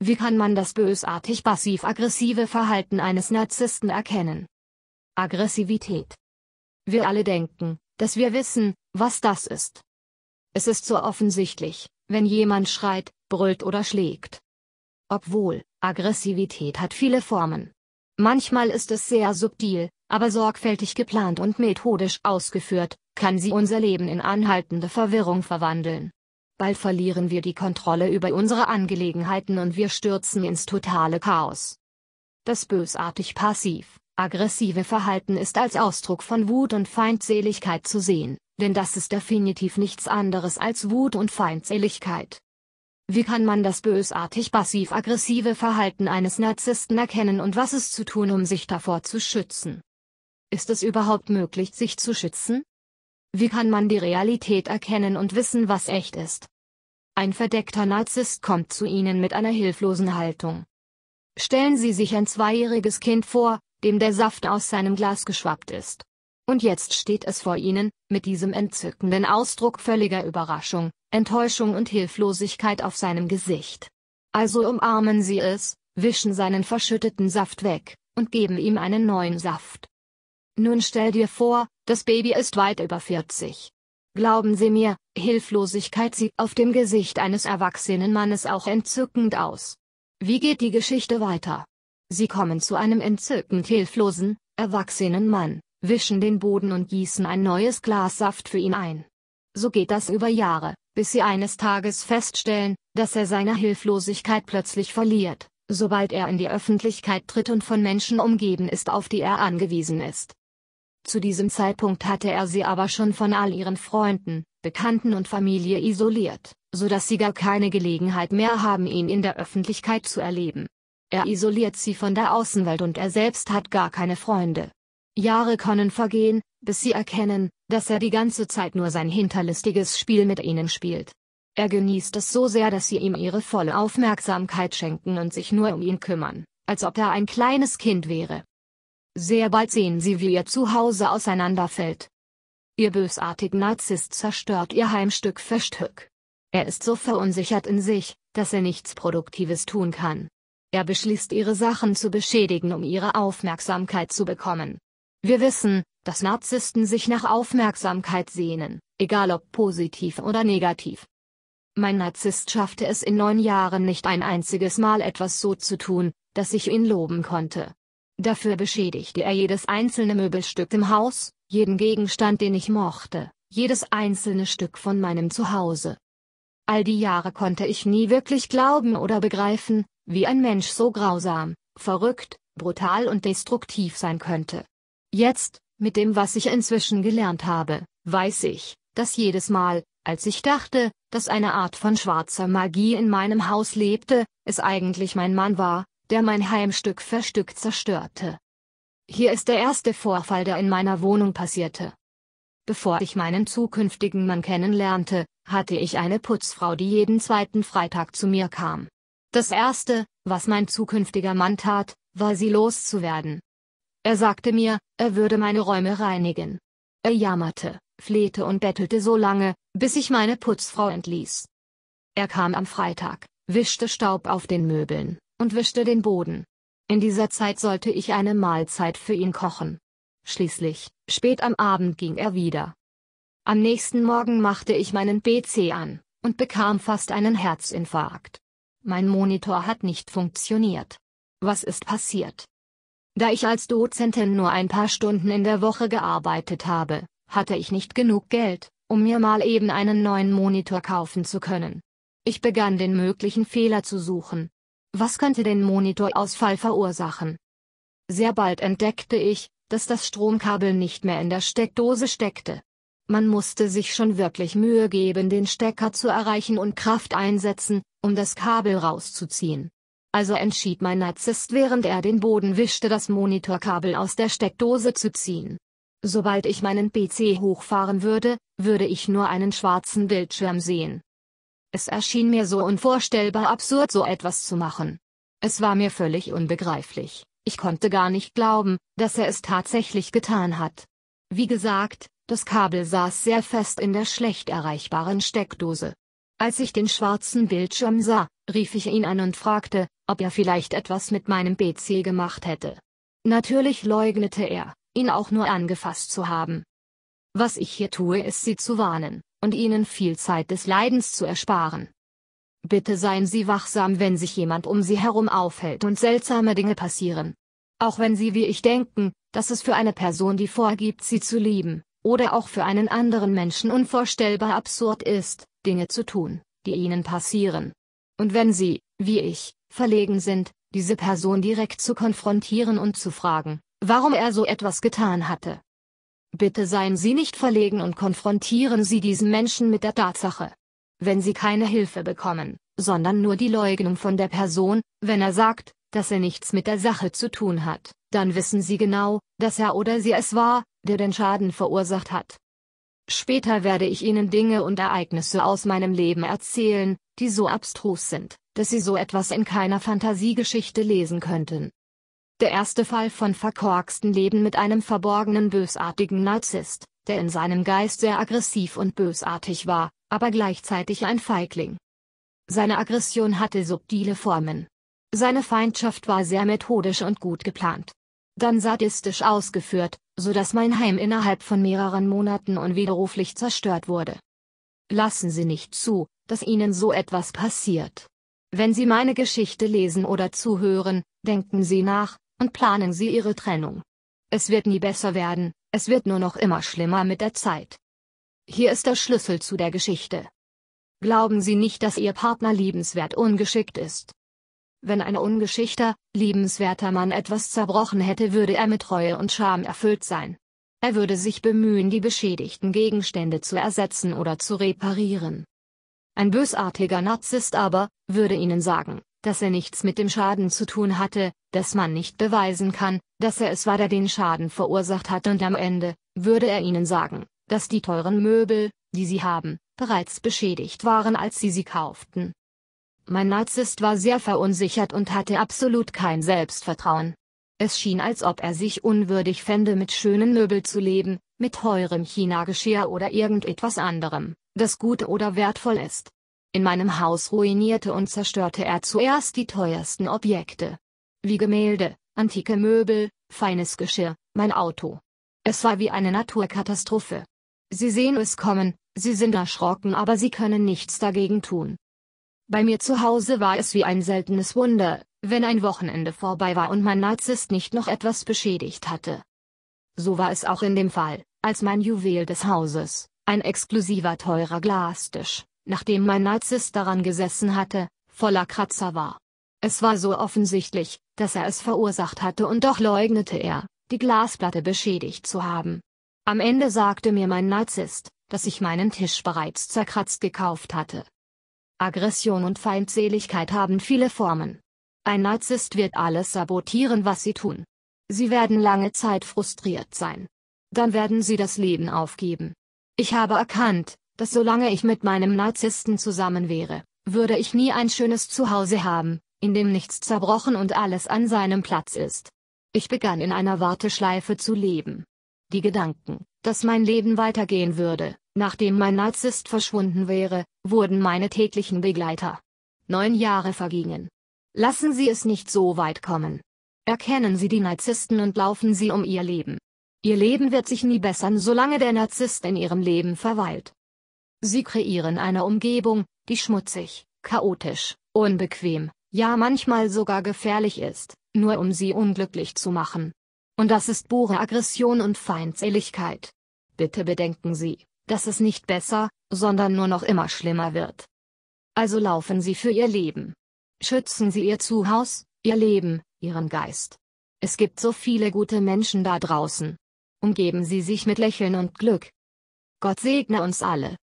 Wie kann man das bösartig passiv-aggressive Verhalten eines Narzissten erkennen? Aggressivität. Wir alle denken, dass wir wissen, was das ist. Es ist so offensichtlich, wenn jemand schreit, brüllt oder schlägt. Obwohl, Aggressivität hat viele Formen. Manchmal ist es sehr subtil, aber sorgfältig geplant und methodisch ausgeführt, kann sie unser Leben in anhaltende Verwirrung verwandeln. Bald verlieren wir die Kontrolle über unsere Angelegenheiten und wir stürzen ins totale Chaos. Das bösartig passiv, aggressive Verhalten ist als Ausdruck von Wut und Feindseligkeit zu sehen, denn das ist definitiv nichts anderes als Wut und Feindseligkeit. Wie kann man das bösartig passiv-aggressive Verhalten eines Narzissten erkennen und was ist zu tun, um sich davor zu schützen? Ist es überhaupt möglich, sich zu schützen? Wie kann man die Realität erkennen und wissen, was echt ist? Ein verdeckter Narzisst kommt zu Ihnen mit einer hilflosen Haltung. Stellen Sie sich ein zweijähriges Kind vor, dem der Saft aus seinem Glas geschwappt ist. Und jetzt steht es vor Ihnen, mit diesem entzückenden Ausdruck völliger Überraschung, Enttäuschung und Hilflosigkeit auf seinem Gesicht. Also umarmen Sie es, wischen seinen verschütteten Saft weg, und geben ihm einen neuen Saft. Nun stell dir vor, das Baby ist weit über 40. Glauben Sie mir, Hilflosigkeit sieht auf dem Gesicht eines erwachsenen Mannes auch entzückend aus. Wie geht die Geschichte weiter? Sie kommen zu einem entzückend hilflosen, erwachsenen Mann, wischen den Boden und gießen ein neues Glas Saft für ihn ein. So geht das über Jahre, bis sie eines Tages feststellen, dass er seine Hilflosigkeit plötzlich verliert, sobald er in die Öffentlichkeit tritt und von Menschen umgeben ist, auf die er angewiesen ist. Zu diesem Zeitpunkt hatte er sie aber schon von all ihren Freunden, Bekannten und Familie isoliert, so dass sie gar keine Gelegenheit mehr haben, ihn in der Öffentlichkeit zu erleben. Er isoliert sie von der Außenwelt und er selbst hat gar keine Freunde. Jahre können vergehen, bis sie erkennen, dass er die ganze Zeit nur sein hinterlistiges Spiel mit ihnen spielt. Er genießt es so sehr, dass sie ihm ihre volle Aufmerksamkeit schenken und sich nur um ihn kümmern, als ob er ein kleines Kind wäre. Sehr bald sehen sie, wie ihr Zuhause auseinanderfällt. Ihr bösartiger Narzisst zerstört ihr Heim Stück für Stück. Er ist so verunsichert in sich, dass er nichts Produktives tun kann. Er beschließt, ihre Sachen zu beschädigen, um ihre Aufmerksamkeit zu bekommen. Wir wissen, dass Narzissten sich nach Aufmerksamkeit sehnen, egal ob positiv oder negativ. Mein Narzisst schaffte es in neun Jahren nicht ein einziges Mal etwas so zu tun, dass ich ihn loben konnte. Dafür beschädigte er jedes einzelne Möbelstück im Haus, jeden Gegenstand, den ich mochte, jedes einzelne Stück von meinem Zuhause. All die Jahre konnte ich nie wirklich glauben oder begreifen, wie ein Mensch so grausam, verrückt, brutal und destruktiv sein könnte. Jetzt, mit dem was ich inzwischen gelernt habe, weiß ich, dass jedes Mal, als ich dachte, dass eine Art von schwarzer Magie in meinem Haus lebte, es eigentlich mein Mann war, der mein Heim Stück für Stück zerstörte. Hier ist der erste Vorfall, der in meiner Wohnung passierte. Bevor ich meinen zukünftigen Mann kennenlernte, hatte ich eine Putzfrau, die jeden zweiten Freitag zu mir kam. Das erste, was mein zukünftiger Mann tat, war sie loszuwerden. Er sagte mir, er würde meine Räume reinigen. Er jammerte, flehte und bettelte so lange, bis ich meine Putzfrau entließ. Er kam am Freitag, wischte Staub auf den Möbeln, und wischte den Boden. In dieser Zeit sollte ich eine Mahlzeit für ihn kochen. Schließlich, spät am Abend ging er wieder. Am nächsten Morgen machte ich meinen PC an und bekam fast einen Herzinfarkt. Mein Monitor hat nicht funktioniert. Was ist passiert? Da ich als Dozentin nur ein paar Stunden in der Woche gearbeitet habe, hatte ich nicht genug Geld, um mir mal eben einen neuen Monitor kaufen zu können. Ich begann den möglichen Fehler zu suchen, was könnte den Monitorausfall verursachen? Sehr bald entdeckte ich, dass das Stromkabel nicht mehr in der Steckdose steckte. Man musste sich schon wirklich Mühe geben, den Stecker zu erreichen und Kraft einsetzen, um das Kabel rauszuziehen. Also entschied mein Narzisst, während er den Boden wischte, das Monitorkabel aus der Steckdose zu ziehen. Sobald ich meinen PC hochfahren würde, würde ich nur einen schwarzen Bildschirm sehen. Es erschien mir so unvorstellbar absurd, so etwas zu machen. Es war mir völlig unbegreiflich, ich konnte gar nicht glauben, dass er es tatsächlich getan hat. Wie gesagt, das Kabel saß sehr fest in der schlecht erreichbaren Steckdose. Als ich den schwarzen Bildschirm sah, rief ich ihn an und fragte, ob er vielleicht etwas mit meinem PC gemacht hätte. Natürlich leugnete er, ihn auch nur angefasst zu haben. Was ich hier tue, ist Sie zu warnen und ihnen viel Zeit des Leidens zu ersparen. Bitte seien Sie wachsam, wenn sich jemand um Sie herum aufhält und seltsame Dinge passieren. Auch wenn Sie wie ich denken, dass es für eine Person, die vorgibt, Sie zu lieben, oder auch für einen anderen Menschen unvorstellbar absurd ist, Dinge zu tun, die Ihnen passieren. Und wenn Sie, wie ich, verlegen sind, diese Person direkt zu konfrontieren und zu fragen, warum er so etwas getan hatte, Bitte seien Sie nicht verlegen und konfrontieren Sie diesen Menschen mit der Tatsache. Wenn Sie keine Hilfe bekommen, sondern nur die Leugnung von der Person, wenn er sagt, dass er nichts mit der Sache zu tun hat, dann wissen Sie genau, dass er oder sie es war, der den Schaden verursacht hat. Später werde ich Ihnen Dinge und Ereignisse aus meinem Leben erzählen, die so abstrus sind, dass Sie so etwas in keiner Fantasiegeschichte lesen könnten. Der erste Fall von verkorksten Leben mit einem verborgenen bösartigen Narzisst, der in seinem Geist sehr aggressiv und bösartig war, aber gleichzeitig ein Feigling. Seine Aggression hatte subtile Formen. Seine Feindschaft war sehr methodisch und gut geplant. Dann sadistisch ausgeführt, so dass mein Heim innerhalb von mehreren Monaten unwiderruflich zerstört wurde. Lassen Sie nicht zu, dass Ihnen so etwas passiert. Wenn Sie meine Geschichte lesen oder zuhören, denken Sie nach, und planen sie ihre Trennung. Es wird nie besser werden, es wird nur noch immer schlimmer mit der Zeit. Hier ist der Schlüssel zu der Geschichte. Glauben Sie nicht, dass Ihr Partner liebenswert ungeschickt ist. Wenn ein ungeschickter, liebenswerter Mann etwas zerbrochen hätte, würde er mit Reue und Scham erfüllt sein. Er würde sich bemühen, die beschädigten Gegenstände zu ersetzen oder zu reparieren. Ein bösartiger Narzisst aber, würde Ihnen sagen, dass er nichts mit dem Schaden zu tun hatte, dass man nicht beweisen kann, dass er es war, der den Schaden verursacht hat und am Ende, würde er ihnen sagen, dass die teuren Möbel, die sie haben, bereits beschädigt waren, als sie sie kauften. Mein Narzisst war sehr verunsichert und hatte absolut kein Selbstvertrauen. Es schien, als ob er sich unwürdig fände, mit schönen Möbel zu leben, mit teurem China-Geschirr oder irgendetwas anderem, das gut oder wertvoll ist. In meinem Haus ruinierte und zerstörte er zuerst die teuersten Objekte. Wie Gemälde, antike Möbel, feines Geschirr, mein Auto. Es war wie eine Naturkatastrophe. Sie sehen es kommen, sie sind erschrocken, aber sie können nichts dagegen tun. Bei mir zu Hause war es wie ein seltenes Wunder, wenn ein Wochenende vorbei war und mein Narzisst nicht noch etwas beschädigt hatte. So war es auch in dem Fall, als mein Juwel des Hauses, ein exklusiver teurer Glastisch, nachdem mein Nazis daran gesessen hatte, voller Kratzer war. Es war so offensichtlich, dass er es verursacht hatte und doch leugnete er, die Glasplatte beschädigt zu haben. Am Ende sagte mir mein Narzisst, dass ich meinen Tisch bereits zerkratzt gekauft hatte. Aggression und Feindseligkeit haben viele Formen. Ein Narzisst wird alles sabotieren, was sie tun. Sie werden lange Zeit frustriert sein. Dann werden sie das Leben aufgeben. Ich habe erkannt, dass solange ich mit meinem Narzissten zusammen wäre, würde ich nie ein schönes Zuhause haben, in dem nichts zerbrochen und alles an seinem Platz ist. Ich begann in einer Warteschleife zu leben. Die Gedanken, dass mein Leben weitergehen würde, nachdem mein Narzisst verschwunden wäre, wurden meine täglichen Begleiter. Neun Jahre vergingen. Lassen Sie es nicht so weit kommen. Erkennen Sie die Narzissten und laufen Sie um Ihr Leben. Ihr Leben wird sich nie bessern, solange der Narzisst in Ihrem Leben verweilt. Sie kreieren eine Umgebung, die schmutzig, chaotisch, unbequem, ja manchmal sogar gefährlich ist, nur um sie unglücklich zu machen. Und das ist pure Aggression und Feindseligkeit. Bitte bedenken Sie, dass es nicht besser, sondern nur noch immer schlimmer wird. Also laufen Sie für Ihr Leben. Schützen Sie Ihr Zuhause, Ihr Leben, Ihren Geist. Es gibt so viele gute Menschen da draußen. Umgeben Sie sich mit Lächeln und Glück. Gott segne uns alle.